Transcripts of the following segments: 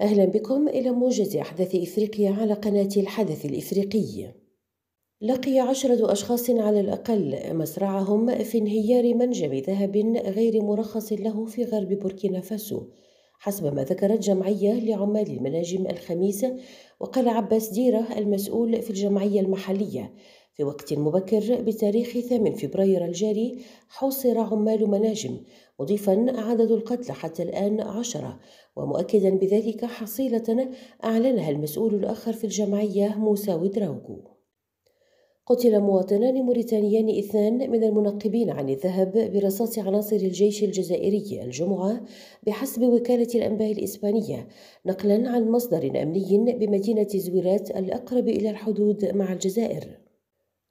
أهلا بكم إلى موجز أحداث إفريقيا على قناة الحدث الإفريقي. لقي عشرة أشخاص على الأقل مصرعهم في انهيار منجم ذهب غير مرخص له في غرب بوركينا فاسو حسب ما ذكرت جمعية لعمال المناجم الخميس وقال عباس ديرة المسؤول في الجمعية المحلية في وقت مبكر بتاريخ 8 فبراير الجاري حوصر عمال مناجم مضيفا عدد القتلى حتى الآن عشرة ومؤكدا بذلك حصيلة أعلنها المسؤول الآخر في الجمعية موسى ودراوكو قتل مواطنان موريتانيان اثنان من المنقبين عن الذهب برصاص عناصر الجيش الجزائري الجمعة بحسب وكالة الأنباء الإسبانية نقلا عن مصدر أمني بمدينة زويرات الأقرب إلى الحدود مع الجزائر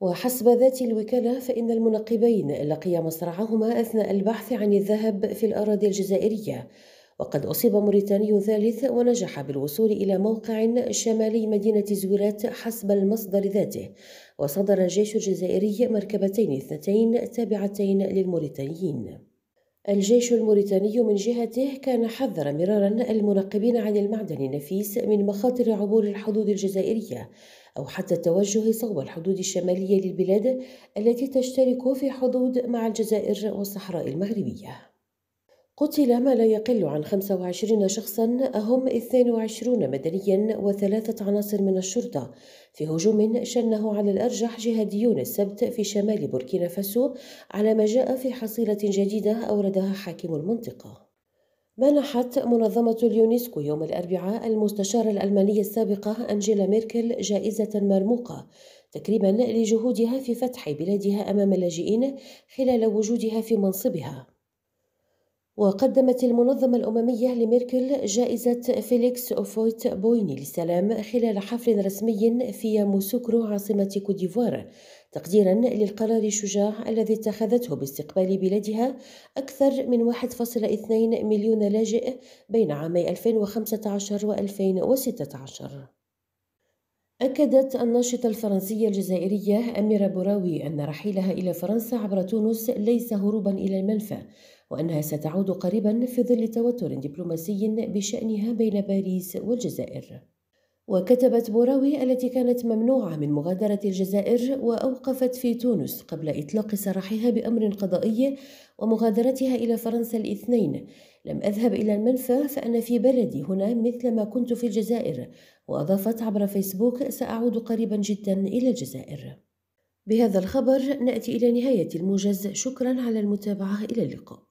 وحسب ذات الوكالة فإن المنقبين لقيا مصرعهما أثناء البحث عن الذهب في الأراضي الجزائرية وقد أصيب موريتاني ثالث ونجح بالوصول إلى موقع شمالي مدينة زويرات حسب المصدر ذاته وصدر الجيش الجزائري مركبتين اثنتين تابعتين للموريتانيين الجيش الموريتاني من جهته كان حذر مرارا المراقبين عن المعدن النفيس من مخاطر عبور الحدود الجزائرية أو حتى التوجه صوب الحدود الشمالية للبلاد التي تشترك في حدود مع الجزائر والصحراء المغربية قتل ما لا يقل عن 25 شخصا هم 22 مدنيا وثلاثة عناصر من الشرطة في هجوم شنه على الأرجح جهاديون السبت في شمال بوركينا فاسو على ما جاء في حصيلة جديدة أوردها حاكم المنطقة منحت منظمة اليونسكو يوم الأربعاء المستشارة الألمانية السابقة أنجيلا ميركل جائزة مرموقة تكريما لجهودها في فتح بلادها أمام اللاجئين خلال وجودها في منصبها وقدمت المنظمة الأممية لميركل جائزة فيليكس أوفويت بويني للسلام خلال حفل رسمي في موسوكرو عاصمة كوديفوار تقديرا للقرار الشجاع الذي اتخذته باستقبال بلادها أكثر من 1.2 مليون لاجئ بين عامي 2015 و 2016 أكدت الناشطة الفرنسية الجزائرية أميرة بوراوي أن رحيلها إلى فرنسا عبر تونس ليس هروبا إلى المنفى وأنها ستعود قريبا في ظل توتر دبلوماسي بشأنها بين باريس والجزائر وكتبت بوراوي التي كانت ممنوعة من مغادرة الجزائر وأوقفت في تونس قبل إطلاق سراحها بأمر قضائي ومغادرتها إلى فرنسا الاثنين لم أذهب إلى المنفى فأنا في بلدي هنا مثل ما كنت في الجزائر وأضافت عبر فيسبوك سأعود قريبا جدا إلى الجزائر بهذا الخبر نأتي إلى نهاية الموجز شكرا على المتابعة إلى اللقاء